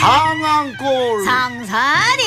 상황골 상산이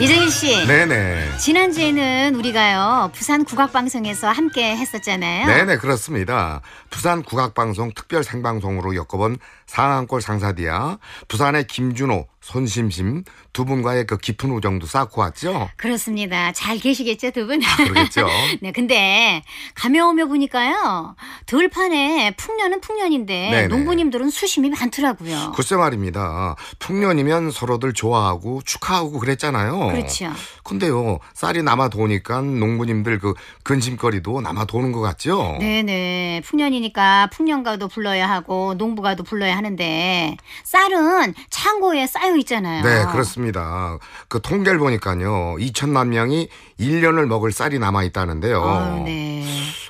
이정희 씨 네네 지난주에는 우리가요 부산 국악방송에서 함께 했었잖아요. 네네 그렇습니다. 부산 국악방송 특별 생방송으로 엮어본 상한골 상사디아 부산의 김준호 손심심 두 분과의 그 깊은 우정도 쌓고 왔죠. 그렇습니다. 잘 계시겠죠 두 분? 아, 그렇겠죠네 근데 가며 오며 보니까요 돌판에 풍년은 풍년인데 네네. 농부님들은 수심이 많더라고요. 글쎄 말입니다. 풍년이면 서로들 좋아하고 축하하고 그랬잖아요. 그렇죠. 근데요 쌀이 남아 도니까 농부님들 그 근심거리도 남아 도는 것 같죠? 네네. 풍년이니까 풍년가도 불러야 하고 농부가도 불러야 하는데 쌀은 창고에 쌓여 있잖아요. 네, 그렇습니다. 그 통계를 보니까요. 2천만 명이 1년을 먹을 쌀이 남아 있다는데요. 아, 네.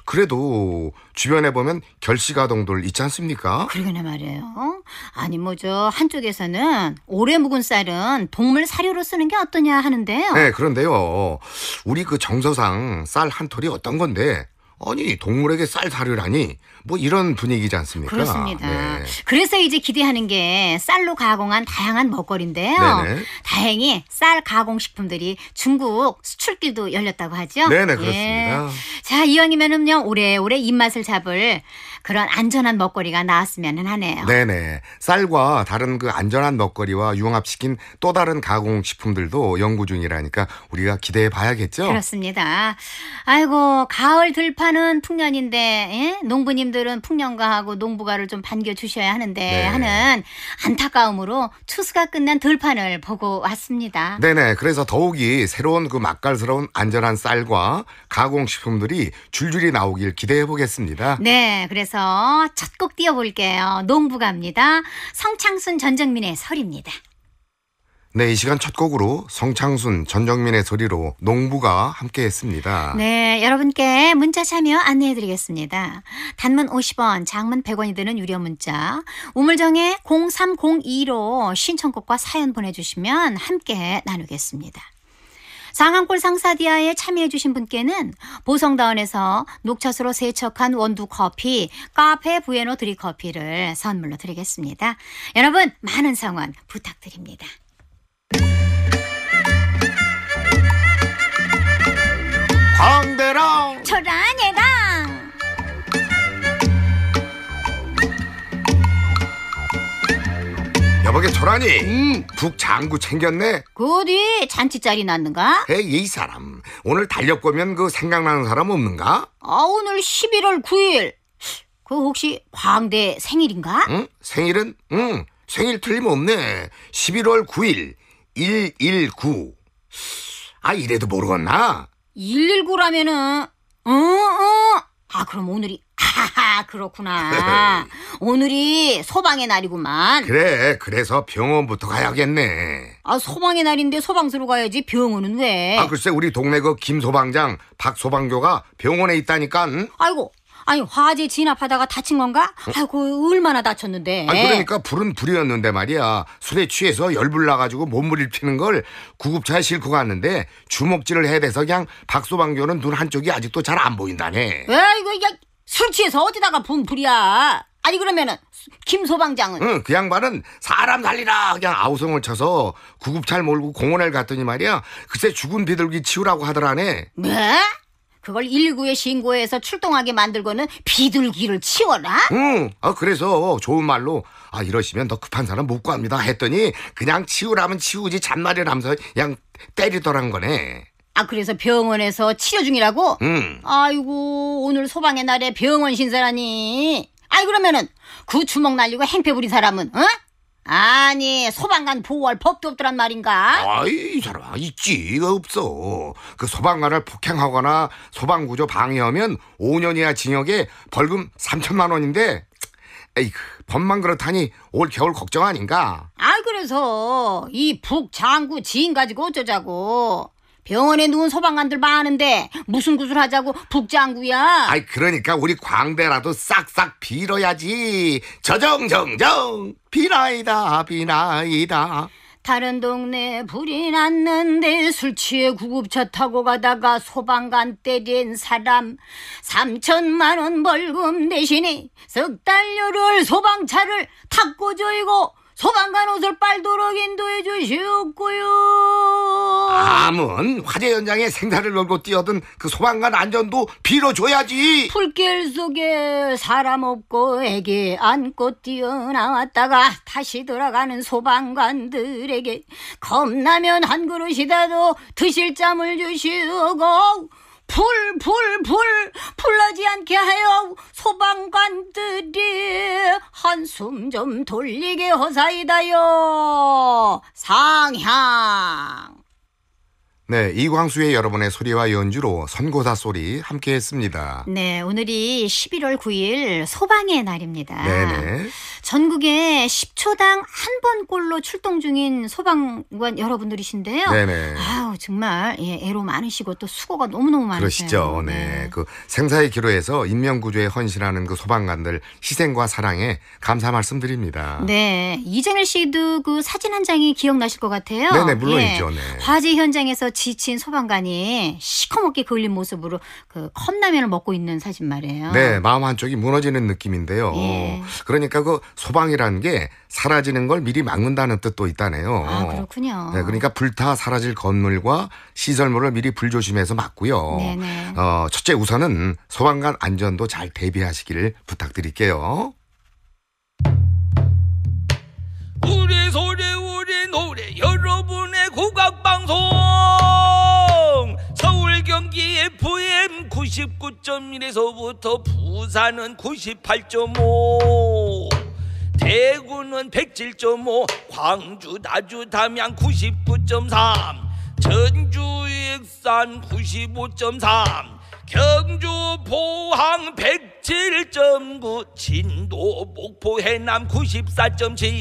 그래도 주변에 보면 결식아동들 있지 않습니까? 그러게나 말이에요. 아니 뭐 저 한쪽에서는 오래 묵은 쌀은 동물 사료로 쓰는 게 어떠냐 하는데요. 네, 그런데요. 우리 그 정서상 쌀 한 톨이 어떤 건데 아니 동물에게 쌀 사료라니 뭐 이런 분위기지 않습니까? 그렇습니다. 네. 그래서 이제 기대하는 게 쌀로 가공한 다양한 먹거리인데요. 네네. 다행히 쌀 가공 식품들이 중국 수출길도 열렸다고 하죠. 네네 예. 그렇습니다. 예. 자 이왕이면은요 오래오래 입맛을 잡을 그런 안전한 먹거리가 나왔으면 하네요. 네네 쌀과 다른 그 안전한 먹거리와 융합시킨 또 다른 가공 식품들도 연구 중이라니까 우리가 기대해 봐야겠죠. 그렇습니다. 아이고 가을 들판 풍년는 풍년인데 예? 농부님들은 풍년과하고 농부가를 좀 반겨 주셔야 하는데 네. 하는 안타까움으로 추수가 끝난 들판을 보고 왔습니다. 네네. 그래서 더욱이 새로운 그 맛깔스러운 안전한 쌀과 가공식품들이 줄줄이 나오길 기대해 보겠습니다. 네. 그래서 첫 곡 띄워볼게요. 농부가입니다. 성창순 전정민의 설입니다. 네, 이 시간 첫 곡으로 성창순, 전정민의 소리로 농부가 함께 했습니다. 네, 여러분께 문자 참여 안내해 드리겠습니다. 단문 50원, 장문 100원이 드는 유료 문자, 우물정에 0302로 신청곡과 사연 보내주시면 함께 나누겠습니다. 상암골 상사디아에 참여해주신 분께는 보성다운에서 녹차수로 세척한 원두 커피, 카페 부에노 드리 커피를 선물로 드리겠습니다. 여러분, 많은 성원 부탁드립니다. 광대랑 초란 얘랑 여보게 초란이 응. 북장구 챙겼네 그 어디 잔치자리 났는가? 에이 이 사람 오늘 달력 보면 그 생각나는 사람 없는가? 아 오늘 11월 9일 그 혹시 광대 생일인가? 응? 생일은? 응 생일 틀림없네 11월 9일 119. 아, 이래도 모르겠나? 119라면은, 어, 어. 아, 그럼 오늘이, 하하 그렇구나. 오늘이 소방의 날이구만. 그래, 그래서 병원부터 가야겠네. 아, 소방의 날인데 소방서로 가야지 병원은 왜? 아, 글쎄, 우리 동네 그 김소방장, 박소방교가 병원에 있다니까. 아이고, 아니 화재 진압하다가 다친 건가? 어? 아이고 얼마나 다쳤는데. 아 그러니까 불은 불이었는데 말이야. 술에 취해서 열불 나가지고 몸부일으는걸 구급차에 싣고 갔는데 주먹질을 해야 돼서 그냥 박소방교는 눈 한쪽이 아직도 잘 안 보인다네. 에이구 야술 취해서 어디다가 본 불이야. 아니 그러면은 김 소방장은 응, 그 양반은 사람 살리라 그냥 아우성을 쳐서 구급차를 몰고 공원을 갔더니 말이야 글쎄 죽은 비둘기 치우라고 하더라네 네? 그걸 119에 신고해서 출동하게 만들고는 비둘기를 치워라? 응. 아, 그래서 좋은 말로 아 이러시면 더 급한 사람 못 구합니다 했더니 그냥 치우라면 치우지 잔말이라 면서 그냥 때리더란 거네. 아 그래서 병원에서 치료 중이라고? 응. 아이고 오늘 소방의 날에 병원 신세라니. 아이 그러면은 그 주먹 날리고 행패 부린 사람은 어? 아니 소방관 보호할 법도 없더란 말인가? 아이 사람 있지 없어. 그 소방관을 폭행하거나 소방구조 방해하면 5년 이하 징역에 벌금 3천만 원인데 에이 그 법만 그렇다니 올 겨울 걱정 아닌가? 아 그래서 이 북장구 지인 가지고 어쩌자고 병원에 누운 소방관들 많은데 무슨 구슬하자고 북장구야? 아이 그러니까 우리 광대라도 싹싹 빌어야지. 저정정정 비나이다 비나이다. 다른 동네 불이 났는데 술 취해 구급차 타고 가다가 소방관 때린 사람 3천만 원 벌금 대신에 석 달여를 소방차를 탁고 조이고 소방관 옷을 빨도록 인도해 주시옵고요. 아은 화재 현장에 생사를 걸고 뛰어든 그 소방관 안전도 빌어줘야지. 풀길 속에 사람 없고 애기 안고 뛰어나왔다가 다시 돌아가는 소방관들에게 겁나면 한 그릇이라도 드실 잠을 주시고 불, 불, 불, 불나지 않게 하여 소방관들이 한숨 좀 돌리게 허사이다요. 상향. 네, 이광수의 여러분의 소리와 연주로 선고사 소리 함께 했습니다. 네, 오늘이 11월 9일 소방의 날입니다. 네네. 전국에 10초당 한 번꼴로 출동 중인 소방관 여러분들이신데요. 네네. 아우 정말 예, 애로 많으시고 또 수고가 너무너무 많으세요. 그러시죠. 네. 네. 그 생사의 기로에서 인명 구조에 헌신하는 그 소방관들 희생과 사랑에 감사 말씀드립니다. 네. 이정일 씨도 그 사진 한 장이 기억나실 것 같아요. 네네 물론이죠. 예. 네. 화재 현장에서 지친 소방관이 시커멓게 걸린 모습으로 그 컵라면을 먹고 있는 사진 말이에요. 네. 마음 한쪽이 무너지는 느낌인데요. 예. 그러니까 그 소방이라는 게 사라지는 걸 미리 막는다는 뜻도 있다네요. 아, 그렇군요. 네, 그러니까 불타 사라질 건물과 시설물을 미리 불조심해서 막고요. 네네. 어, 첫째 우선은 소방관 안전도 잘 대비하시기를 부탁드릴게요. 우리 소리 우리 노래 여러분의 국악방송 서울 경기 FM 99.1에서부터 부산은 98.5 대구는 107.5 광주 나주 담양 99.3 전주 익산 95.3 경주 포항 107.9 진도 목포 해남 94.7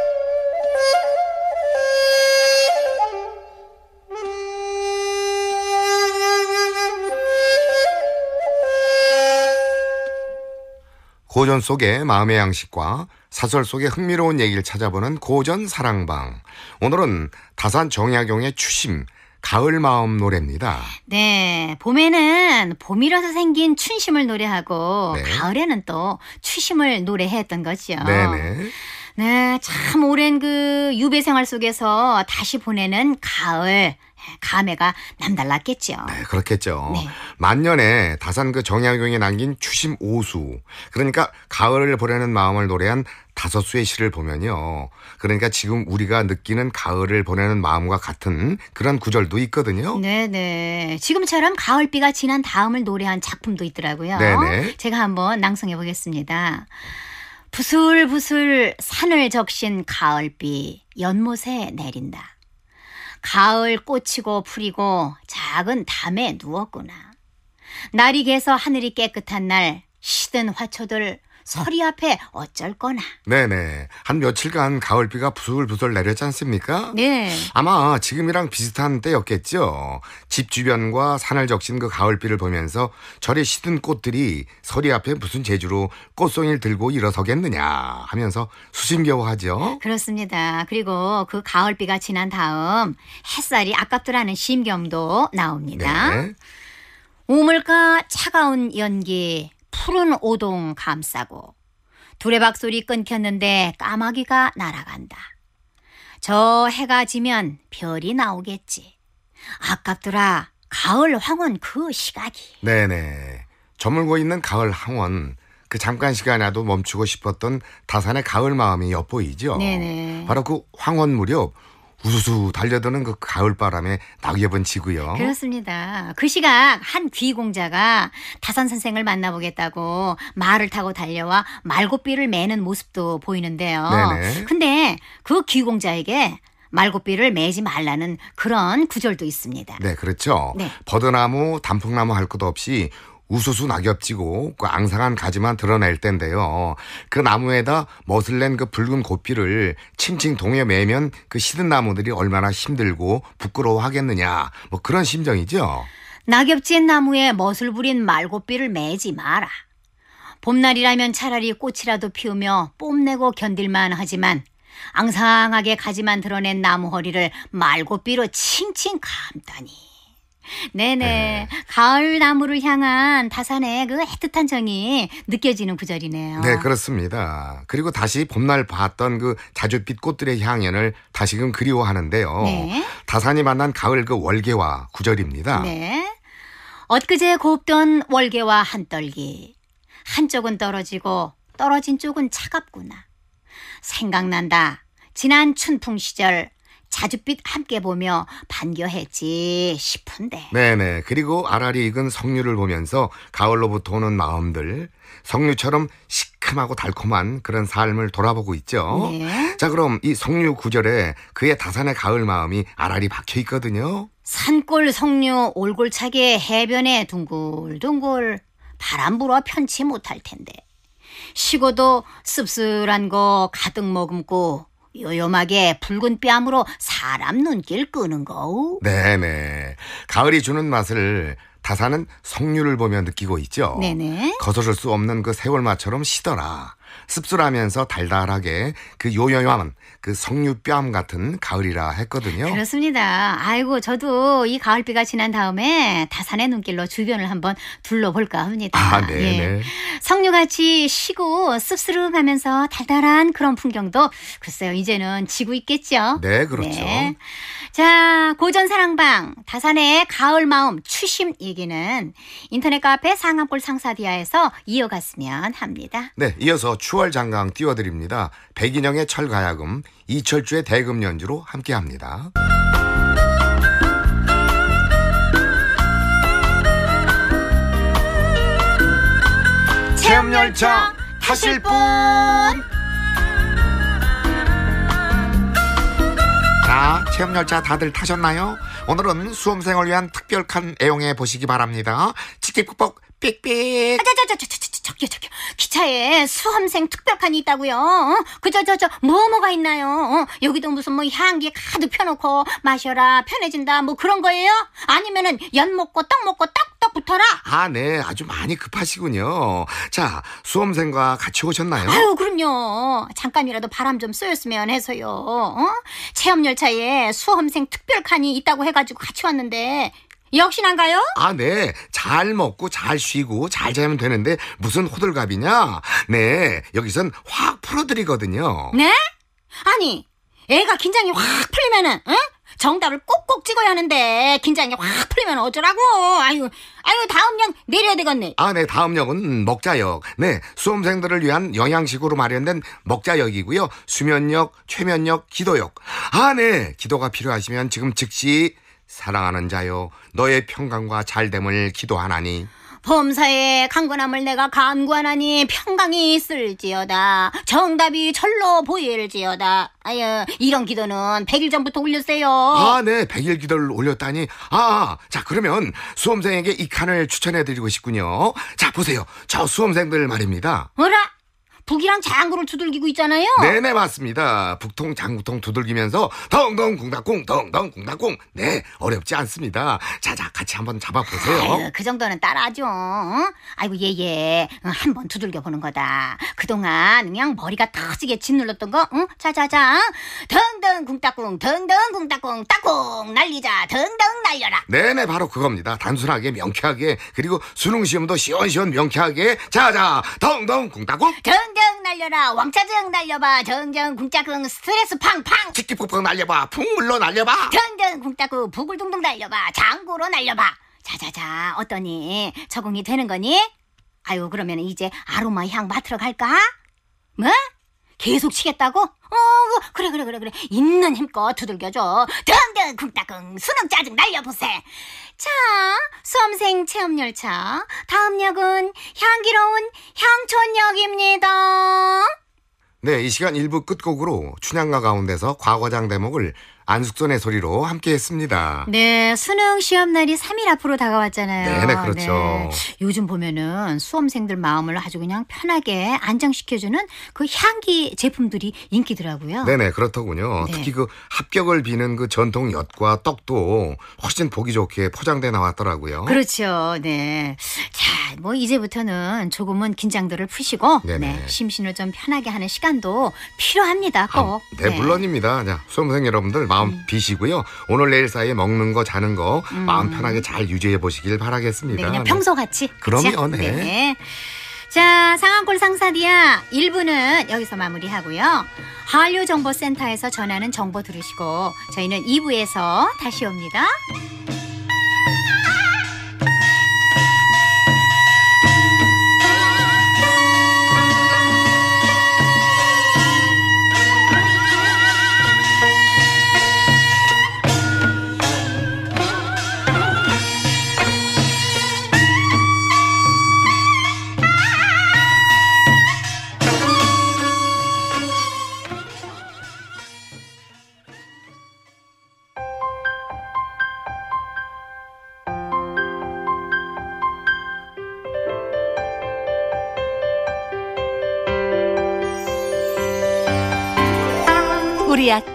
고전 속의 마음의 양식과 사설 속의 흥미로운 얘기를 찾아보는 고전 사랑방. 오늘은 다산 정약용의 추심, 가을 마음 노래입니다. 네, 봄에는 봄이라서 생긴 춘심을 노래하고 네. 가을에는 또 추심을 노래했던 거죠. 네네. 네, 참 오랜 그 유배 생활 속에서 다시 보내는 가을. 감회가 남달랐겠죠. 네, 그렇겠죠. 네. 만년에 다산 그 정약용이 남긴 추심 오수 그러니까 가을을 보내는 마음을 노래한 다섯 수의 시를 보면요. 그러니까 지금 우리가 느끼는 가을을 보내는 마음과 같은 그런 구절도 있거든요. 네네. 네. 지금처럼 가을비가 지난 다음을 노래한 작품도 있더라고요. 네네. 네. 제가 한번 낭송해 보겠습니다. 부슬부슬 산을 적신 가을비 연못에 내린다. 가을 꽃이고 풀이고 작은 담에 누웠구나. 날이 개서 하늘이 깨끗한 날 시든 화초들 서리 앞에 어쩔 거나. 네네. 한 며칠간 가을비가 부슬부슬 내렸지 않습니까? 네. 아마 지금이랑 비슷한 때였겠죠. 집 주변과 산을 적신 그 가을비를 보면서 절에 시든 꽃들이 서리 앞에 무슨 재주로 꽃송이를 들고 일어서겠느냐 하면서 수심겨워하죠. 그렇습니다. 그리고 그 가을비가 지난 다음 햇살이 아깝더라는 심경도 나옵니다. 네. 우물가 차가운 연기 푸른 오동 감싸고 두레박 소리 끊겼는데 까마귀가 날아간다. 저 해가 지면 별이 나오겠지. 아깝더라. 가을 황혼 그 시각이. 네네. 저물고 있는 가을 황혼. 그 잠깐 시간이라도 멈추고 싶었던 다산의 가을 마음이 엿보이죠. 네네. 바로 그 황혼 무렵 우수수 달려드는 그 가을 바람에 낙엽은 지고요. 그렇습니다. 그 시각 한 귀공자가 다산 선생을 만나보겠다고 말을 타고 달려와 말고삐를 매는 모습도 보이는데요. 네네. 근데 그 귀공자에게 말고삐를 매지 말라는 그런 구절도 있습니다. 네, 그렇죠. 네. 버드나무, 단풍나무 할것 없이 우수수 낙엽지고 그 앙상한 가지만 드러낼 때데요그 나무에다 멋을 낸 그 붉은 고삐를 칭칭 동여 매면 그 시든 나무들이 얼마나 힘들고 부끄러워하겠느냐 뭐 그런 심정이죠. 낙엽진 나무에 멋을 부린 말고삐를 매지 마라. 봄날이라면 차라리 꽃이라도 피우며 뽐내고 견딜만 하지만 앙상하게 가지만 드러낸 나무 허리를 말고삐로 칭칭 감다니. 네네. 네. 가을 나무를 향한 다산의 그 애틋한 정이 느껴지는 구절이네요. 네, 그렇습니다. 그리고 다시 봄날 봤던 그 자줏빛 꽃들의 향연을 다시금 그리워하는데요. 네. 다산이 만난 가을 그 월계와 구절입니다. 네. 엊그제 곱던 월계와 한떨기. 한쪽은 떨어지고 떨어진 쪽은 차갑구나. 생각난다. 지난 춘풍 시절 자줏빛 함께 보며 반겨했지 싶은데. 네네. 그리고 아라리 익은 석류를 보면서 가을로부터 오는 마음들, 석류처럼 시큼하고 달콤한 그런 삶을 돌아보고 있죠. 네. 자, 그럼 이 석류 구절에 그의 다산의 가을 마음이 아라리 박혀 있거든요. 산골 석류 올골차게 해변에 둥글둥글 바람 불어 편치 못할 텐데. 식어도 씁쓸한 거 가득 머금고 요염하게 붉은 뺨으로 사람 눈길 끄는 거우. 네네. 가을이 주는 맛을 다사는 석류를 보며 느끼고 있죠. 네네. 거스를 수 없는 그 세월마처럼 시더라. 씁쓸하면서 달달하게 그 요요함, 은그 석류뺨 같은 가을이라 했거든요. 그렇습니다. 아이고 저도 이 가을비가 지난 다음에 다산의 눈길로 주변을 한번 둘러볼까 합니다. 아, 네, 예. 네. 석류같이 쉬고 씁쓸하면서 달달한 그런 풍경도 글쎄요 이제는 지고 있겠죠. 네, 그렇죠. 네. 자, 고전사랑방, 다산의 가을 마음 추심 얘기는 인터넷 카페 상암골 상사디아에서 이어갔으면 합니다. 네, 이어서 추월 장강 띄워드립니다. 백인영의 철가야금, 이철주의 대금 연주로 함께 합니다. 체험열차 타실 분! 자, 체험열차 다들 타셨나요? 오늘은 수험생을 위한 특별 한 애용해 보시기 바랍니다. 치킨국밥 삑삑. 아, 저, 저, 저, 저, 저, 저, 저기요, 저기요. 기차에 수험생 특별칸이 있다고요. 그저, 저, 저, 뭐, 뭐가 있나요? 어? 여기도 무슨 뭐 향기 가득 펴놓고 마셔라, 편해진다, 뭐 그런 거예요? 아니면은 연 먹고 떡 먹고 떡떡 붙어라? 아, 네. 아주 많이 급하시군요. 자, 수험생과 같이 오셨나요? 아유, 그럼요. 잠깐이라도 바람 좀 쏘였으면 해서요. 어? 체험열차에 수험생 특별칸이 있다고 해가지고 같이 왔는데 역시난가요? 아, 네. 잘 먹고 잘 쉬고 잘 자면 되는데 무슨 호들갑이냐? 네. 여기선 확 풀어드리거든요. 네? 아니, 애가 긴장이 확 풀리면은, 응? 정답을 꼭꼭 찍어야 하는데 긴장이 확 풀리면 어쩌라고? 아유, 아유 다음 역 내려야 되겠네. 아, 네 다음 역은 먹자역. 네 수험생들을 위한 영양식으로 마련된 먹자역이고요. 수면역, 최면역, 기도역. 아, 네 기도가 필요하시면 지금 즉시 사랑하는 자여 너의 평강과 잘됨을 기도하나니 범사에 강건함을 내가 간구하나니 평강이 있을지어다 정답이 철로 보일지어다 아유 이런 기도는 100일 전부터 올렸어요 아네 100일 기도를 올렸다니 아 자 그러면 수험생에게 이 칸을 추천해드리고 싶군요 자 보세요 저 수험생들 말입니다 어라 북이랑 장구를 두들기고 있잖아요. 네네 맞습니다. 북통 장구통 두들기면서 덩덩 궁닥궁 덩덩 궁닥궁 네 어렵지 않습니다. 자자 같이 한번 잡아보세요. 아유, 그 정도는 따라하죠. 어? 아이고 예예 예. 어, 한번 두들겨 보는 거다. 그동안 그냥 머리가 터지게 짓눌렀던 거 응? 자자자 덩덩 궁닥궁 덩덩 궁닥궁 딱궁 날리자 덩덩 날려라. 네네 바로 그겁니다. 단순하게 명쾌하게 그리고 수능 시험도 시원시원 명쾌하게 자자 덩덩 궁닥궁 덩 정정 날려라 왕자정 날려봐 정정 궁짜궁 스트레스 팡팡 찍찍폭폭 날려봐 풍물로 날려봐 정정 궁짜궁 부글둥둥 날려봐 장구로 날려봐 자자자 어떠니 적응이 되는 거니? 아유 그러면 이제 아로마 향 맡으러 갈까? 뭐? 계속 치겠다고? 그래 그래 그래 그래 있는 힘껏 두들겨줘 등등 쿵따쿵 수능 짜증 날려보세 자 수험생 체험열차 다음 역은 향기로운 향촌역입니다 네, 이 시간 1부 끝곡으로 춘향가 가운데서 과거장 대목을 안숙선의 소리로 함께 했습니다. 네, 수능 시험날이 3일 앞으로 다가왔잖아요. 네네, 네, 그렇죠. 네. 요즘 보면은 수험생들 마음을 아주 그냥 편하게 안정시켜주는 그 향기 제품들이 인기더라고요. 네네, 네, 그렇더군요. 네. 특히 그 합격을 비는 그 전통 엿과 떡도 훨씬 보기 좋게 포장돼 나왔더라고요. 그렇죠. 네. 자, 뭐 이제부터는 조금은 긴장들을 푸시고 네, 네. 심신을 좀 편하게 하는 시간도 필요합니다. 꼭. 아, 네, 물론입니다. 자, 수험생 여러분들 마음 마음 비시고요. 음. 오늘 내일 사이에 먹는 거 자는 거 음. 마음 편하게 잘 유지해 보시길 바라겠습니다. 네, 그냥 평소 같이. 그럼요, 네. 네. 자, 상한골 상사디아 1부는 여기서 마무리하고요. 한류 정보센터에서 전하는 정보 들으시고 저희는 2부에서 다시 옵니다.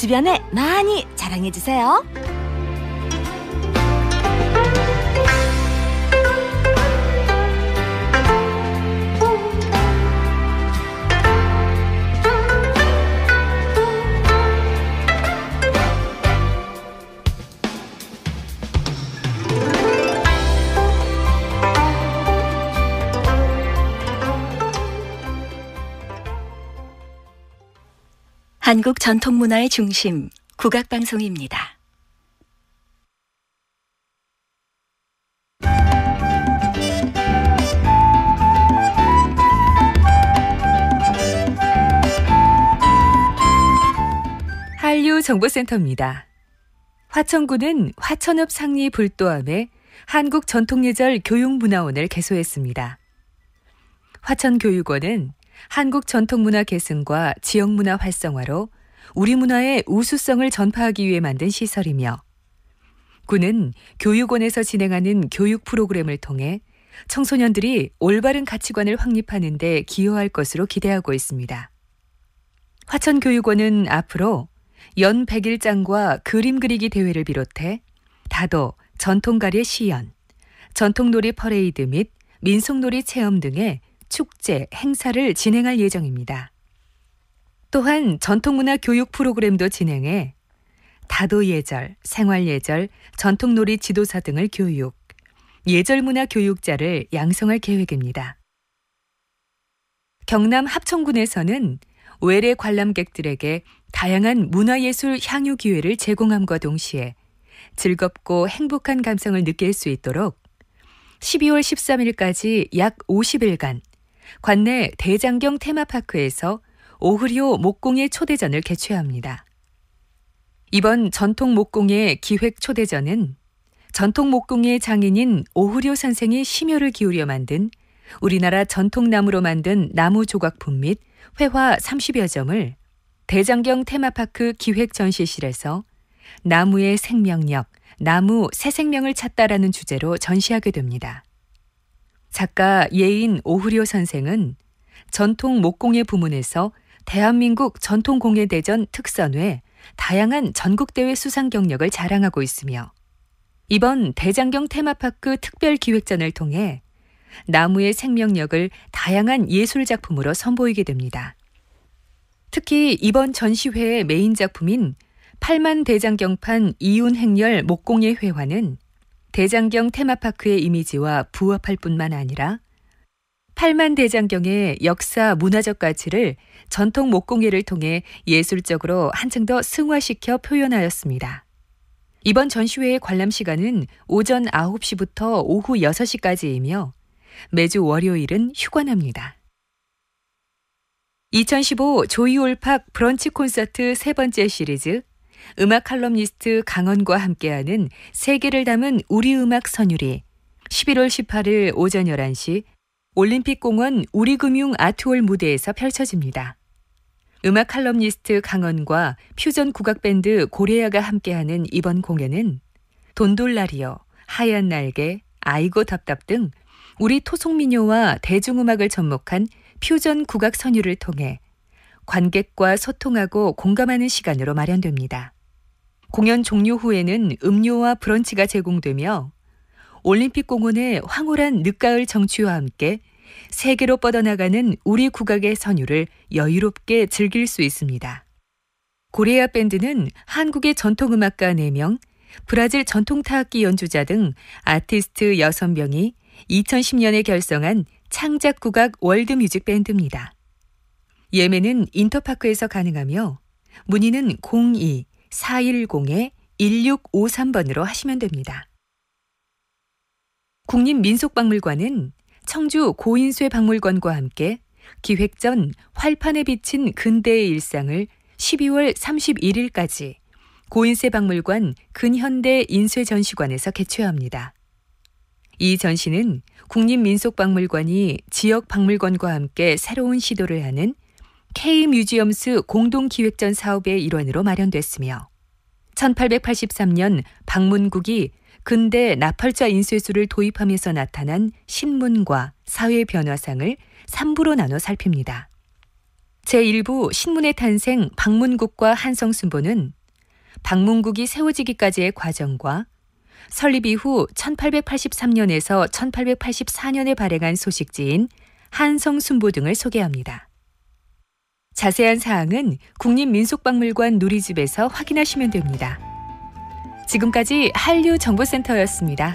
주변에 많이 자랑해주세요. 한국 전통문화의 중심 국악방송입니다. 한류 정보센터입니다. 화천군은 화천읍 상리 불도암에 한국 전통예절 교육문화원을 개소했습니다. 화천교육원은 한국 전통문화 계승과 지역문화 활성화로 우리 문화의 우수성을 전파하기 위해 만든 시설이며 군은 교육원에서 진행하는 교육 프로그램을 통해 청소년들이 올바른 가치관을 확립하는 데 기여할 것으로 기대하고 있습니다. 화천교육원은 앞으로 연 100일장과 그림 그리기 대회를 비롯해 다도, 전통가리 의 시연, 전통놀이 퍼레이드 및 민속놀이 체험 등의 축제, 행사를 진행할 예정입니다. 또한 전통문화 교육 프로그램도 진행해 다도예절, 생활예절, 전통놀이 지도사 등을 교육, 예절문화 교육자를 양성할 계획입니다. 경남 합천군에서는 외래 관람객들에게 다양한 문화예술 향유 기회를 제공함과 동시에 즐겁고 행복한 감성을 느낄 수 있도록 12월 13일까지 약 50일간 관내 대장경 테마파크에서 오흐리오 목공예 초대전을 개최합니다. 이번 전통 목공예 기획 초대전은 전통 목공예 장인인 오흐리오 선생이 심혈을 기울여 만든 우리나라 전통나무로 만든 나무 조각품 및 회화 30여 점을 대장경 테마파크 기획 전시실에서 나무의 생명력, 나무 새 생명을 찾다라는 주제로 전시하게 됩니다. 작가 예인 오후려 선생은 전통 목공예 부문에서 대한민국 전통공예 대전 특선회 다양한 전국대회 수상 경력을 자랑하고 있으며 이번 대장경 테마파크 특별 기획전을 통해 나무의 생명력을 다양한 예술 작품으로 선보이게 됩니다. 특히 이번 전시회의 메인 작품인 8만 대장경판 이윤 행렬 목공예 회화는 대장경 테마파크의 이미지와 부합할 뿐만 아니라 8만 대장경의 역사 문화적 가치를 전통 목공예를 통해 예술적으로 한층 더 승화시켜 표현하였습니다. 이번 전시회의 관람 시간은 오전 9시부터 오후 6시까지이며 매주 월요일은 휴관합니다. 2015 조이올팍 브런치 콘서트 세 번째 시리즈 음악 칼럼니스트 강원과 함께하는 세계를 담은 우리 음악 선율이 11월 18일 오전 11시 올림픽공원 우리금융 아트홀 무대에서 펼쳐집니다. 음악 칼럼니스트 강원과 퓨전 국악밴드 고레야가 함께하는 이번 공연은 돈돌라리오 하얀 날개, 아이고 답답 등 우리 토속민요와 대중음악을 접목한 퓨전 국악 선율을 통해 관객과 소통하고 공감하는 시간으로 마련됩니다. 공연 종료 후에는 음료와 브런치가 제공되며 올림픽 공원의 황홀한 늦가을 정취와 함께 세계로 뻗어나가는 우리 국악의 선율을 여유롭게 즐길 수 있습니다. 고레아 밴드는 한국의 전통음악가 4명, 브라질 전통 타악기 연주자 등 아티스트 6명이 2010년에 결성한 창작국악 월드뮤직 밴드입니다. 예매는 인터파크에서 가능하며 문의는 02 410-1653번으로 하시면 됩니다. 국립민속박물관은 청주 고인수 박물관과 함께 기획전 활판에 비친 근대의 일상을 12월 31일까지 고인세 박물관 근현대 인쇄 전시관에서 개최합니다. 이 전시는 국립민속박물관이 지역 박물관과 함께 새로운 시도를 하는 K뮤지엄스 공동기획전 사업의 일환으로 마련됐으며 1883년 방문국이 근대 나팔자 인쇄술을 도입하면서 나타난 신문과 사회 변화상을 3부로 나눠 살핍니다. 제1부 신문의 탄생 박문국과 한성순보는 박문국이 세워지기까지의 과정과 설립 이후 1883년에서 1884년에 발행한 소식지인 한성순보 등을 소개합니다. 자세한 사항은 국립민속박물관 누리집에서 확인하시면 됩니다. 지금까지 한류정보센터였습니다.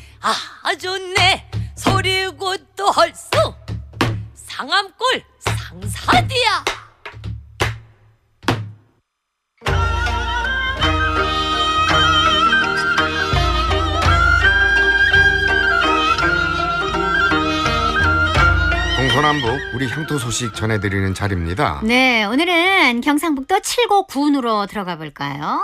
아 좋네 소리고또 헐수 상암골 상사디야 동서남북 우리 향토 소식 전해드리는 자리입니다. 네, 오늘은 경상북도 칠곡군으로 들어가 볼까요?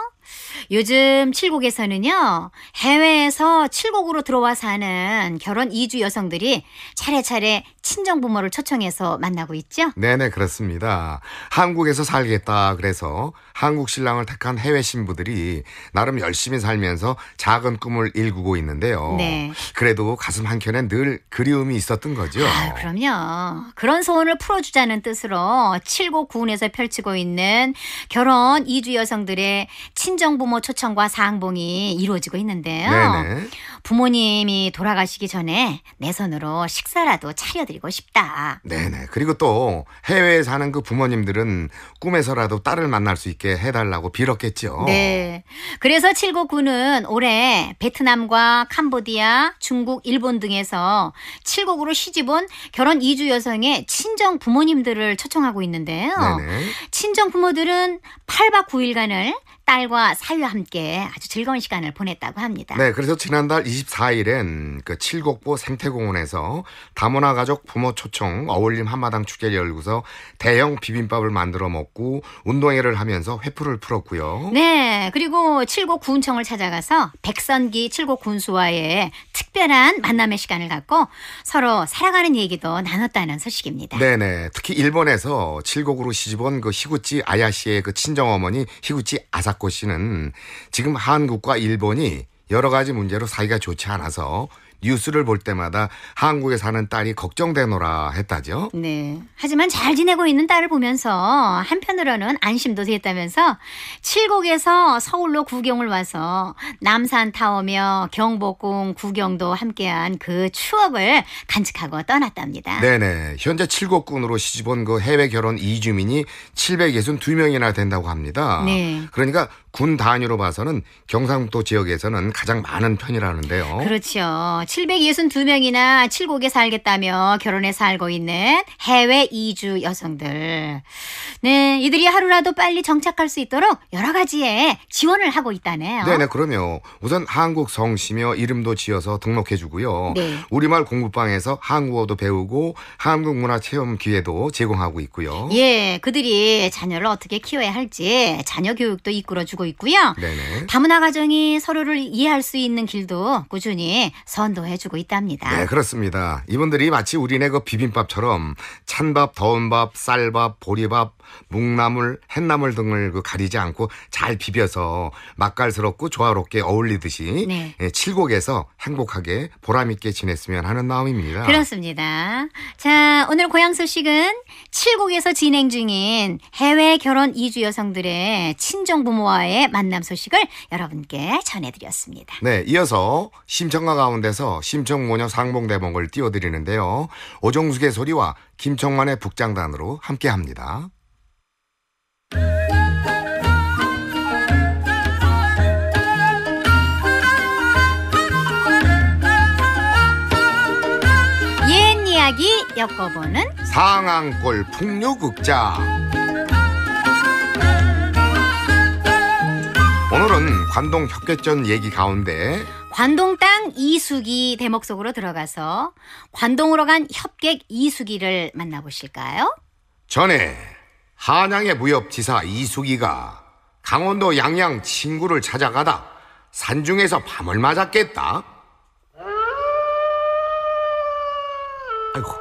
요즘 칠곡에서는요 해외에서 칠곡으로 들어와 사는 결혼 2주 여성들이 차례차례 친정 부모를 초청해서 만나고 있죠? 네네, 그렇습니다. 한국에서 살겠다 그래서 한국 신랑을 택한 해외 신부들이 나름 열심히 살면서 작은 꿈을 일구고 있는데요. 네. 그래도 가슴 한켠엔 늘 그리움이 있었던 거죠. 아, 그럼요. 그런 소원을 풀어주자는 뜻으로 칠곡 구운에서 펼치고 있는 결혼 2주 여성들의 친 친정부모 초청과 상봉이 이루어지고 있는데요. 네네. 부모님이 돌아가시기 전에 내 손으로 식사라도 차려드리고 싶다. 네네. 그리고 또 해외에 사는 그 부모님들은 꿈에서라도 딸을 만날 수 있게 해달라고 빌었겠죠. 네. 그래서 7곡군은 올해 베트남과 캄보디아, 중국, 일본 등에서 7곡으로 시집온 결혼 2주 여성의 친정 부모님들을 초청하고 있는데요. 네네. 친정 부모들은 8박 9일간을 딸과 사위와 함께 아주 즐거운 시간을 보냈다고 합니다. 네, 그래서 지난달 24일엔 그 칠곡보 생태공원에서 다문화 가족 부모 초청 어울림 한마당 축제를 열고서 대형 비빔밥을 만들어 먹고 운동회를 하면서 회풀을 풀었고요. 네, 그리고 칠곡 군청을 찾아가서 백선기 칠곡 군수와의 특별한 만남의 시간을 갖고 서로 살아가는 얘기도 나눴다는 소식입니다. 네네, 네. 특히 일본에서 칠곡으로 시집온 그 희구찌 아야시의그 친정어머니 희구찌 아사 이사코 씨는 지금 한국과 일본이 여러 가지 문제로 사이가 좋지 않아서 뉴스를 볼 때마다 한국에 사는 딸이 걱정되노라 했다죠. 네. 하지만 잘 지내고 있는 딸을 보면서 한편으로는 안심도 됐다면서 칠곡에서 서울로 구경을 와서 남산 타오며 경복궁 구경도 함께한 그 추억을 간직하고 떠났답니다. 네네. 현재 칠곡군으로 시집온 그 해외 결혼 이주민이 762명이나 된다고 합니다. 네. 그러니까 군 단위로 봐서는 경상도 지역에서는 가장 많은 편이라는데요. 그렇죠. 762명이나 7곡에 살겠다며 결혼해 살고 있는 해외 이주 여성들. 네, 이들이 하루라도 빨리 정착할 수 있도록 여러 가지의 지원을 하고 있다네요. 네네, 네, 그럼요. 우선 한국 성씨며 이름도 지어서 등록해주고요. 네. 우리말 공부방에서 한국어도 배우고 한국 문화 체험 기회도 제공하고 있고요. 예, 그들이 자녀를 어떻게 키워야 할지 자녀 교육도 이끌어주고 있고요. 네네. 네. 다문화 가정이 서로를 이해할 수 있는 길도 꾸준히 선 지원도 해주고 있답니다. 네, 그렇습니다. 이분들이 마치 우리네 그 비빔밥처럼 찬밥, 더운밥, 쌀밥, 보리밥, 묵나물, 햇나물 등을 그 가리지 않고 잘 비벼서 맛깔스럽고 조화롭게 어울리듯이 네. 예, 칠곡에서 행복하게 보람있게 지냈으면 하는 마음입니다. 그렇습니다. 자, 오늘 고향 소식은 칠곡에서 진행 중인 해외 결혼 이주 여성들의 친정 부모와의 만남 소식을 여러분께 전해드렸습니다. 네, 이어서 심청가 가운데서 이어서 심청모녀 상봉대목을 띄워드리는데요. 오정숙의 소리와 김청만의 북장단으로 함께합니다. 옛 이야기 엮어보는 상앙골 풍류극장 오늘은 관동 협계전 얘기 가운데 관동 땅 이수기 대목 속으로 들어가서 관동으로 간 협객 이수기를 만나보실까요? 전에 한양의 무협지사 이수기가 강원도 양양 친구를 찾아가다 산중에서 밤을 맞았겠다. 아이고,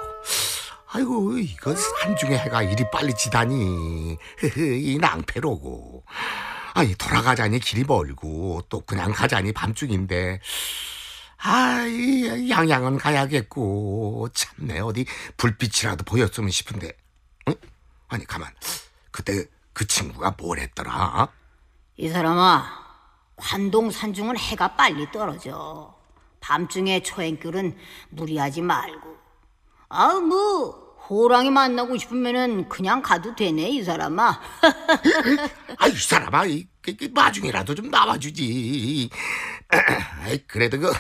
아이고, 이건 산중에 해가 이리 빨리 지다니. 이 낭패로고. 아니 돌아가자니 길이 멀고 또 그냥 가자니 밤중인데 아 이 양양은 가야겠고 참내 어디 불빛이라도 보였으면 싶은데 응? 아니 가만 그때 그 친구가 뭘 했더라? 이 사람아 관동 산중은 해가 빨리 떨어져 밤중에 초행길은 무리하지 말고 아뭐 호랑이 만나고 싶으면 그냥 가도 되네 이 사람아. 아이 사람아, 이, 그, 그, 마중이라도 좀 나와주지. 그래도 그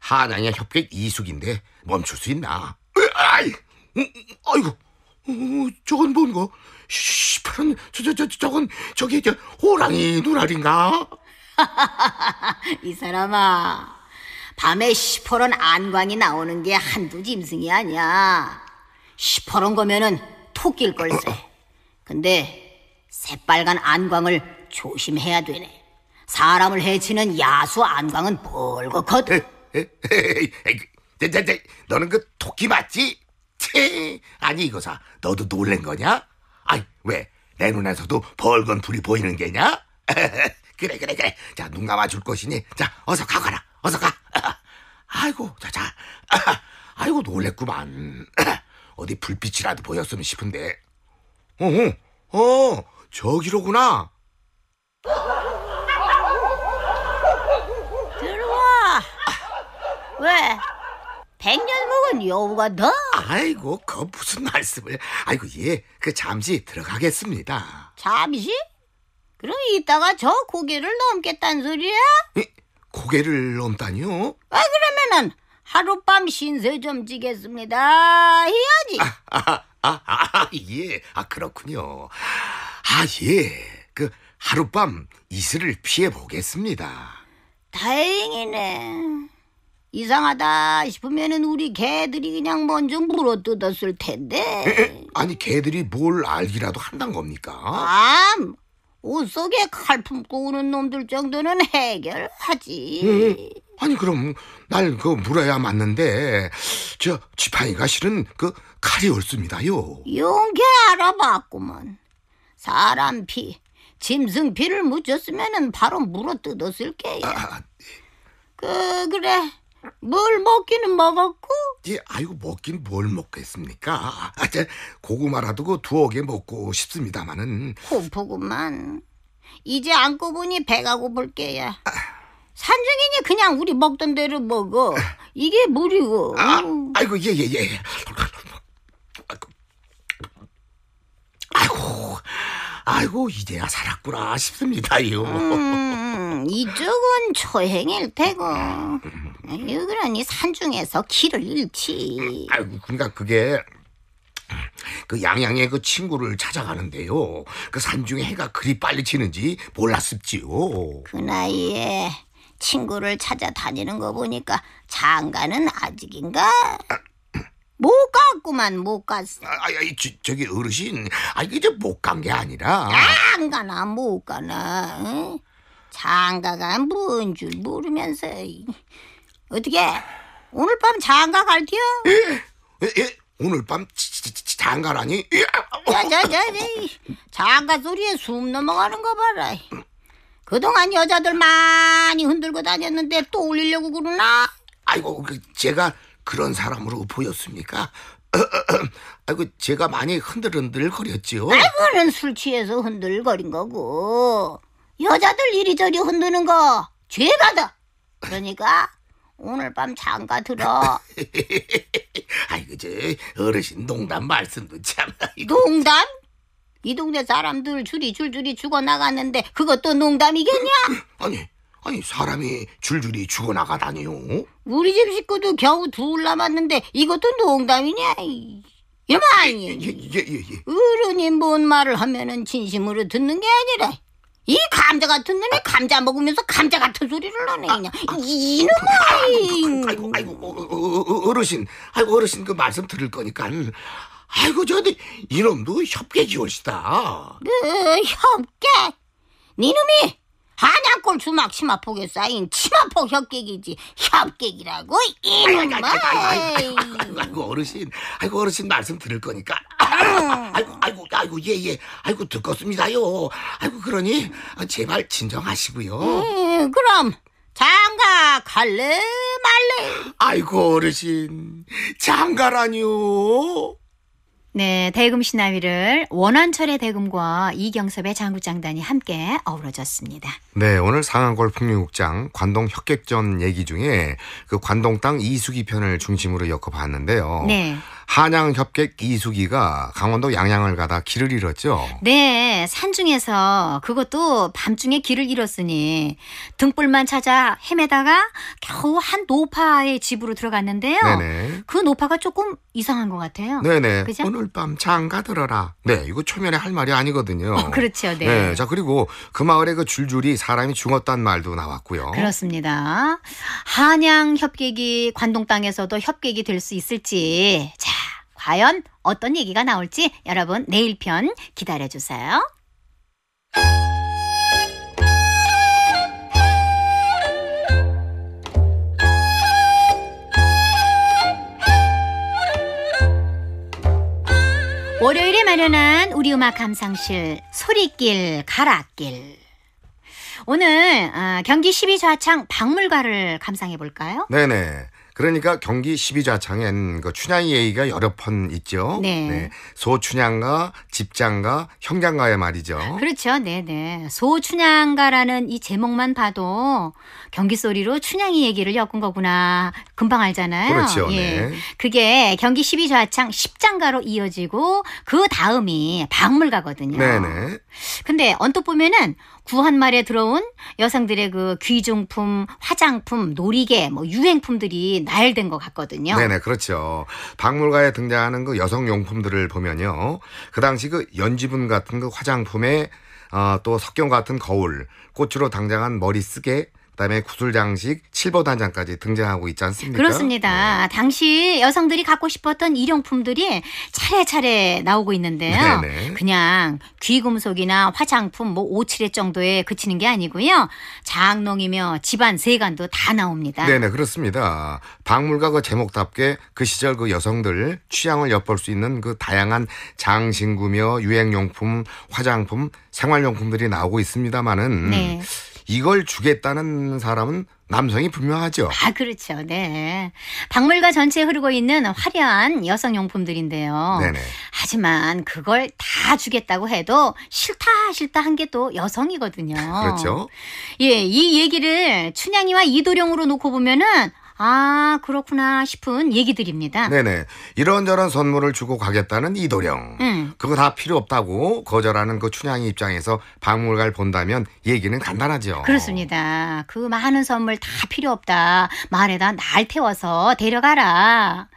한양의 협객 이숙인데 멈출 수 있나? 아이, 음, 음, 아이고, 어, 저건 뭔가? 시퍼런 저 저 저 저건 저기 저 호랑이 눈알인가? 이 사람아, 밤에 시퍼런 안광이 나오는 게 한두 짐승이 아니야. 시퍼런 거면은 토끼일 걸세. 근데 새빨간 안광을 조심해야 되네. 사람을 해치는 야수 안광은 벌겋거든. 에네네헤 그, 너는 그 토끼 맞지? 치, 아니 이거사 너도 놀란 거냐? 아이 왜내 눈에서도 벌건 불이 보이는 게냐? 그래 그래 그래 자눈 감아 줄 것이니 자 어서 가거라 어서 가 아이고 자자 아이고 놀랬구만 어디 불빛이라도 보였으면 싶은데. 어허, 어, 저기로구나. 들어와. 왜? 백년 묵은 여우가 너? 아이고, 그 무슨 말씀을. 아이고, 예, 그 잠시 들어가겠습니다. 잠시? 그럼 이따가 저 고개를 넘겠다는 소리야? 고개를 넘다니요? 아, 그러면은 하룻밤 신세 좀 지겠습니다. 해야지. 아 아, 아, 아, 아, 예. 아, 그렇군요. 아, 예. 그, 하룻밤 이슬을 피해 보겠습니다. 다행이네. 이상하다 싶으면은 우리 개들이 그냥 먼저 물어 뜯었을 텐데. 에, 에, 아니 개들이 뭘 알기라도 한단 겁니까? 암 옷속에 칼 품고 오는 놈들 정도는 해결하지. 음, 음. 아니 그럼 날그 물어야 맞는데 저 지팡이가 실은 그 칼이 옳습니다요. 용케 알아봤구먼. 사람 피, 짐승 피를 묻혔으면은 바로 물어 뜯었을 게요 아, 아, 아 예. 그 그래 뭘 먹기는 먹었고 예, 아이고 먹긴 뭘 먹겠습니까? 아, 제 고구마라도 그 두어 개 먹고 싶습니다마는 고프구만 이제 안고 보니 배가 고플 게야 아. 산중이니 그냥 우리 먹던 대로 먹어 이게 물이고 아, 음. 아이고 예예예 예, 예. 아이고, 아이고 이제야 살았구나 싶습니다요 음, 이쪽은 초행일 테고 음. 그러니 산중에서 길을 잃지. 아, 이 그러니까 그게 그 양양의 그 친구를 찾아가는데요. 그 산중에 해가 그리 빨리 치는지 몰랐습지요. 그 나이에 친구를 찾아다니는 거 보니까 장가는 아직인가? 못 갔구만 못 갔어. 아, 아, 저, 저기 어르신, 아 이제 못 간 게 아니라. 안 가나 못 가나. 응? 장가가 뭔 줄 모르면서. 어떻게 오늘 밤 장가 갈티요? 오늘 밤 장가라니? 자자자 장가 소리에 숨 넘어가는 거 봐라. 그동안 여자들 많이 흔들고 다녔는데 또 올리려고 그러나? 아이고 그 제가 그런 사람으로 보였습니까? 아이고 제가 많이 흔들흔들 거렸지요. 아이고는 술 취해서 흔들거린 거고 여자들 이리저리 흔드는 거 죄가 다 그러니까 오늘 밤 장가 들어. 아이고 저 어르신 농담 말씀도 참. 농담? 이 동네 사람들 줄이 줄줄이 죽어 나갔는데 그것도 농담이겠냐? 아니 아니 사람이 줄줄이 죽어 나가다니요. 우리 집 식구도 겨우 둘 남았는데 이것도 농담이냐? 이만. 예예 예, 예, 예. 어른이 뭔 말을 하면은 진심으로 듣는 게 아니라 이 감자 같은 놈이 감자 먹으면서 감자 같은 소리를 하네 아, 그냥 이- 이놈아 이. 아이고 아이고 어, 어, 어 르신 아이고 어르신 그 말씀 들을 거니까 아이고 저한테 이놈도 협계 지올시다 그 네, 협계 니놈이 한약골 주막 치마폭에 쌓인 치마폭 협객이지 협객이라고 이놈아 아이고, 아이고, 아이고 어르신 아이고 어르신 말씀 들을 거니까 음. 아이고 아이고 아이고 예예 예. 아이고 듣겠습니다요 아이고 그러니 아, 제발 진정하시고요 음, 그럼 장가 갈래 말래 아이고 어르신 장가라뇨 네, 대금 시나위를 원한철의 대금과 이경섭의 장구장단이 함께 어우러졌습니다. 네, 오늘 상한골 풍류국장 관동 협객전 얘기 중에 그 관동 땅 이수기 편을 중심으로 엮어봤는데요. 네. 한양협객 이수기가 강원도 양양을 가다 길을 잃었죠. 네, 산중에서 그것도 밤중에 길을 잃었으니 등불만 찾아 헤매다가 겨우 한 노파의 집으로 들어갔는데요. 네네. 그 노파가 조금 이상한 것 같아요. 네네. 그죠? 오늘 밤 장가 들어라. 네, 이거 초면에 할 말이 아니거든요. 어, 그렇죠, 네. 네. 자 그리고 그 마을에 그 줄줄이 사람이 죽었단 말도 나왔고요. 그렇습니다. 한양 협객이 관동 땅에서도 협객이 될 수 있을지 자 과연 어떤 얘기가 나올지 여러분 내일 편 기다려주세요. 월요일에 마련한 우리 음악 감상실 소리길 가락길 오늘 어, 경기 12좌창 박물관을 감상해 볼까요? 네네. 그러니까 경기 12좌창엔 그 춘향이 얘기가 여러 번 있죠. 네. 네. 소춘향가, 집장가, 형장가의 말이죠. 그렇죠. 네네. 네. 소춘향가라는 이 제목만 봐도 경기 소리로 춘향이 얘기를 엮은 거구나. 금방 알잖아요. 그렇죠. 예. 네. 그게 경기 12좌창 10장가로 이어지고 그 다음이 박물가거든요. 네네. 근데 언뜻 보면은 구한말에 들어온 여성들의 그 귀중품, 화장품, 놀이개, 뭐 유행품들이 나열된 것 같거든요. 네네, 그렇죠. 박물관에 등장하는 그 여성 용품들을 보면요. 그 당시 그 연지분 같은 그 화장품에 어, 또 석경 같은 거울, 꽃으로 당장한 머리 쓰개, 그다음에 구슬장식, 7번 단장까지 등장하고 있지 않습니까? 그렇습니다. 네. 당시 여성들이 갖고 싶었던 일용품들이 차례차례 나오고 있는데요. 네네. 네. 그냥 귀금속이나 화장품 뭐 오칠액 정도에 그치는 게 아니고요. 장롱이며 집안 세간도 다 나옵니다. 네네 네, 그렇습니다. 박물과 그 제목답게 그 시절 그 여성들 취향을 엿볼 수 있는 그 다양한 장신구며 유행용품, 화장품, 생활용품들이 나오고 있습니다만은 네. 이걸 주겠다는 사람은 남성이 분명하죠. 아, 그렇죠. 네. 박물관 전체에 흐르고 있는 화려한 여성용품들인데요. 네네. 하지만 그걸 다 주겠다고 해도 싫다, 싫다 한 게 또 여성이거든요. 그렇죠. 예, 이 얘기를 춘향이와 이도령으로 놓고 보면은 아 그렇구나 싶은 얘기들입니다. 네네 이런저런 선물을 주고 가겠다는 이도령. 음. 그거 다 필요 없다고 거절하는 그 춘향이 입장에서 박물관 본다면 얘기는 간단하죠. 그렇습니다. 그 많은 선물 다 필요 없다. 말에다 날 태워서 데려가라.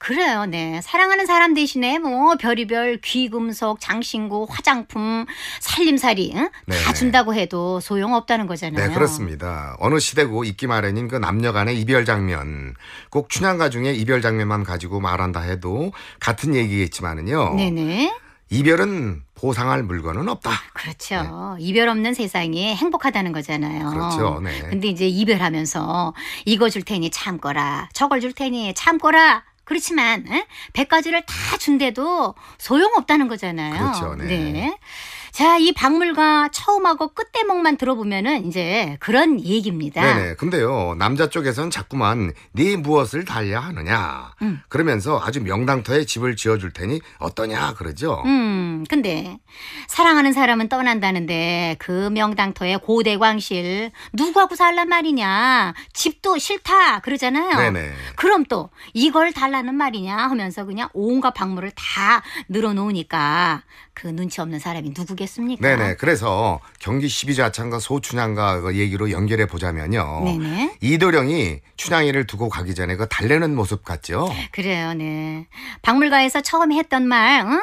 그래요, 네. 사랑하는 사람 대신에 뭐 별의별 귀금속, 장신구, 화장품, 살림살이 응? 다 네. 준다고 해도 소용없다는 거잖아요. 네, 그렇습니다. 어느 시대고 있기 마련인 그 남녀간의 이별 장면, 꼭 춘향가 중에 이별 장면만 가지고 말한다 해도 같은 얘기겠지만은요. 네네. 이별은 보상할 물건은 없다. 아, 그렇죠. 네. 이별 없는 세상이 행복하다는 거잖아요. 그렇죠. 네. 근데 이제 이별하면서 이거 줄 테니 참거라, 저걸 줄 테니 참거라 그렇지만 100가지를 다 준대도 소용없다는 거잖아요. 그렇죠. 네. 네. 자, 이박물관 처음하고 끝대목만 들어보면은 이제 그런 얘기입니다. 네 근데요, 남자 쪽에선 자꾸만 네 무엇을 달야 하느냐. 음. 그러면서 아주 명당터에 집을 지어줄 테니 어떠냐 그러죠. 음, 근데 사랑하는 사람은 떠난다는데 그 명당터에 고대광실 누구하고 살란 말이냐. 집도 싫다 그러잖아요. 네네. 그럼 또 이걸 달라는 말이냐 하면서 그냥 온갖 박물을 다 늘어놓으니까 그 눈치 없는 사람이 누구겠습니까? 네네. 그래서 경기 12좌창과 소춘향과 그 얘기로 연결해 보자면요. 네네. 이도령이 춘향이를 두고 가기 전에 그 달래는 모습 같죠? 그래요, 네. 박물관에서 처음 했던 말, 응?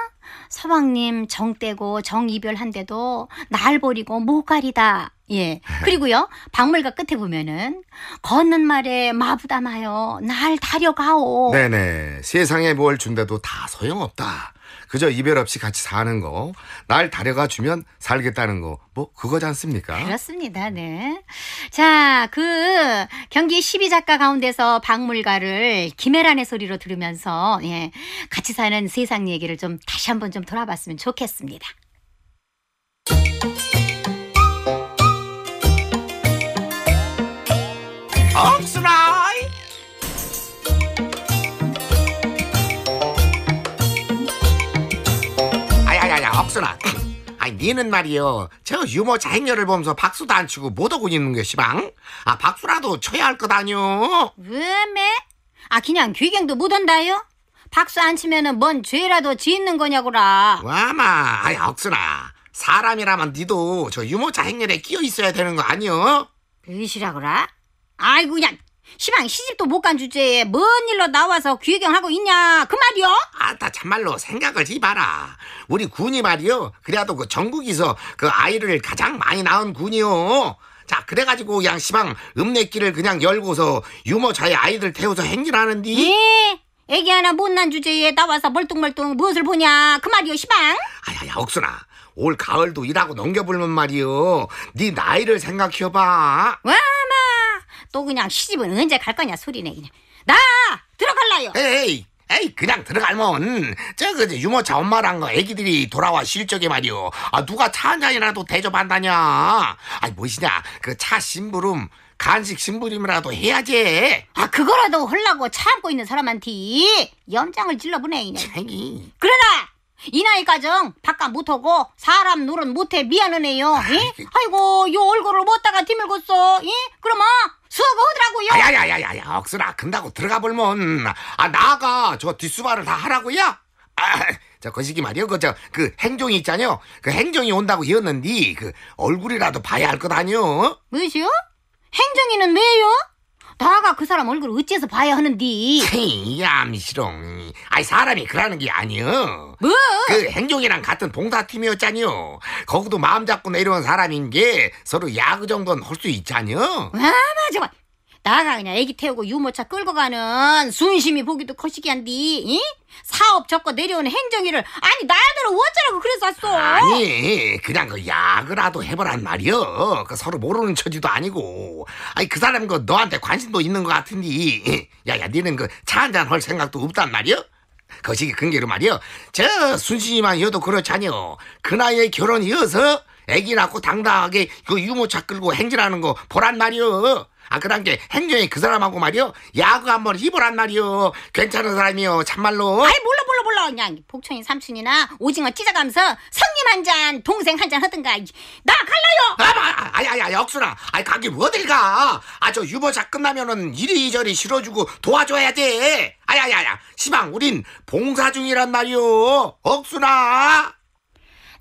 서방님 정 떼고 정 이별한데도 날 버리고 못 가리다. 예. 그리고요, 박물관 끝에 보면은, 걷는 말에 마부담하여 날 다려가오. 네네. 세상에 뭘 준대도 다 소용없다. 그저 이별 없이 같이 사는 거, 날 다려가 주면 살겠다는 거, 뭐 그거지 않습니까? 그렇습니다. 네. 자, 그 경기 12작가 가운데서 박물가를 김혜란의 소리로 들으면서 예, 같이 사는 세상 얘기를 좀 다시 한번 좀 돌아봤으면 좋겠습니다. 억수나 박순아 아니 니는 말이여 저유모 자행렬을 보면서 박수도 안 치고 못 오고 있는 게 시방 아 박수라도 쳐야 할것 아니오 왜매? 아 그냥 귀경도 못 한다요? 박수 안 치면은 뭔 죄라도 짓는 거냐고라 와마 아니 억순아 사람이라면 니도 저 유모 자행렬에 끼어 있어야 되는 거 아니여 으시라고라? 아이고 그냥 시방 시집도 못 간 주제에 뭔 일로 나와서 귀경하고 있냐 그 말이요? 아따 참말로 생각을 해봐라 우리 군이 말이요 그래도 그 전국에서 그 아이를 가장 많이 낳은 군이요 자 그래가지고 양 시방 읍내길을 그냥 열고서 유모차에 아이들 태워서 행진하는디 예? 애기 하나 못난 주제에 나와서 멀뚱멀뚱 무엇을 보냐 그 말이요 시방 아야야 억순아 올 가을도 일하고 넘겨불면 말이요 네 나이를 생각해봐 와마 또 그냥 시집은 언제 갈 거냐 소리네 그냥 나 들어갈라요 에이 에이 그냥 들어갈면 저그 유모차 엄마랑 그 애기들이 돌아와 쉴 적에 말이오 아 누가 차 한 잔이라도 대접한다냐 아니 무엇이냐 그 차 심부름 간식 심부름이라도 해야지 아 그거라도 헐라고 참고 있는 사람한테 염장을 질러보네 그냥 그러나 이 나이 가정 바깥 못하고 사람 노릇 못해 미안하네요. 아이고 요 얼굴을 못다가 뒤밀고써 예? 그러면 수업오더라고요 야야야야야 억수나 큰다고 아, 들어가 볼면 아 나가 저 뒷수발을 다 하라고야? 아저 거시기 그 말이요 그저그 그 행정이 있잖여 그 행정이 온다고 이었는디 그 얼굴이라도 봐야 할 것 아니요? 뭐시요? 행정이는 왜요? 다가 그 사람 얼굴 어째서 봐야 하는디? 얌시롱. 아이 사람이 그러는 게 아니여. 뭐? 그 행정이랑 같은 봉사팀이었잖여. 거기도 마음 잡고 내려온 사람인 게 서로 야구 정도는 할 수 있잖여. 아 맞아. 나가 그냥 애기 태우고 유모차 끌고 가는 순심이 보기도 거시기한디 사업 접고 내려오는 행정일을 아니 나야대로 어쩌라고 그랬었어 아니 그냥 그약을라도 해보란 말이여 그 서로 모르는 처지도 아니고 아니 그 사람 그 너한테 관심도 있는 것같은디 야야 니는 그차 한잔 할 생각도 없단 말이여 거시기 근계로 말이여 저 순심이만 여도 그렇잖여 그 나이에 결혼이어서 애기 낳고 당당하게 그 유모차 끌고 행진하는 거 보란 말이여 아, 그런 게 행정이 그 사람하고 말이요. 야구 한번 입어란 말이요. 괜찮은 사람이요. 참말로. 아이, 몰라, 몰라, 몰라. 그냥 복촌이 삼촌이나 오징어 찢어가면서 성님 한 잔, 동생 한 잔 하든가. 나 갈라요! 아, 야야 아니, 아니, 순아 아니, 가게 어딜 가? 아, 저유보작 끝나면은 이리저리 실어주고 도와줘야 돼. 아야야야. 시방, 우린 봉사 중이란 말이요. 억순아.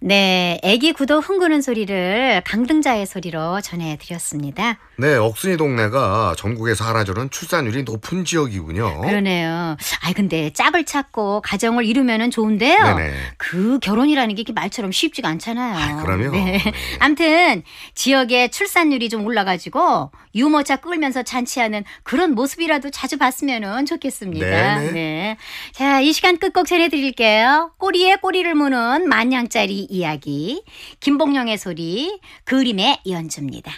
네, 애기 구도 흥구는 소리를 강등자의 소리로 전해드렸습니다. 네, 억순이 동네가 전국에서 하나저런 출산율이 높은 지역이군요. 그러네요. 아 근데 짝을 찾고 가정을 이루면 좋은데요. 네네. 그 결혼이라는 게 이렇게 말처럼 쉽지가 않잖아요. 아, 그럼요. 네. 네. 암튼 지역의 출산율이 좀 올라가지고 유모차 끌면서 잔치하는 그런 모습이라도 자주 봤으면 좋겠습니다. 네네. 네. 자, 이 시간 끝곡 전해드릴게요. 꼬리에 꼬리를 무는 만냥짜리 이야기, 김봉영의 소리, 그림의 연주입니다.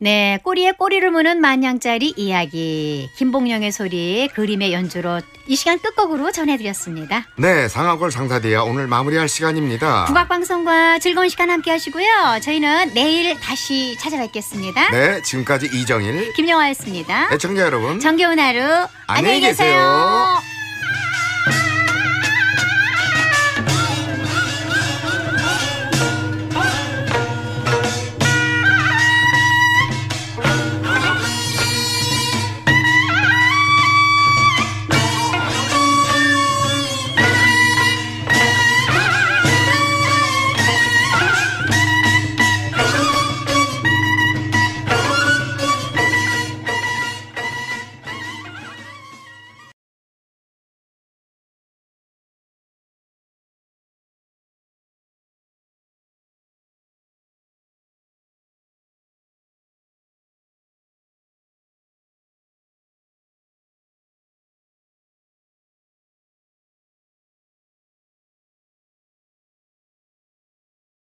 네, 꼬리에 꼬리를 무는 만냥짜리 이야기. 김봉영의 소리, 그림의 연주로 이 시간 끝곡으로 전해드렸습니다. 네, 상하골 상사대야 오늘 마무리할 시간입니다. 국악방송과 즐거운 시간 함께 하시고요. 저희는 내일 다시 찾아뵙겠습니다. 네, 지금까지 이정일, 김영화였습니다. 네, 청자 여러분, 정겨운 하루, 안녕히 계세요. 계세요.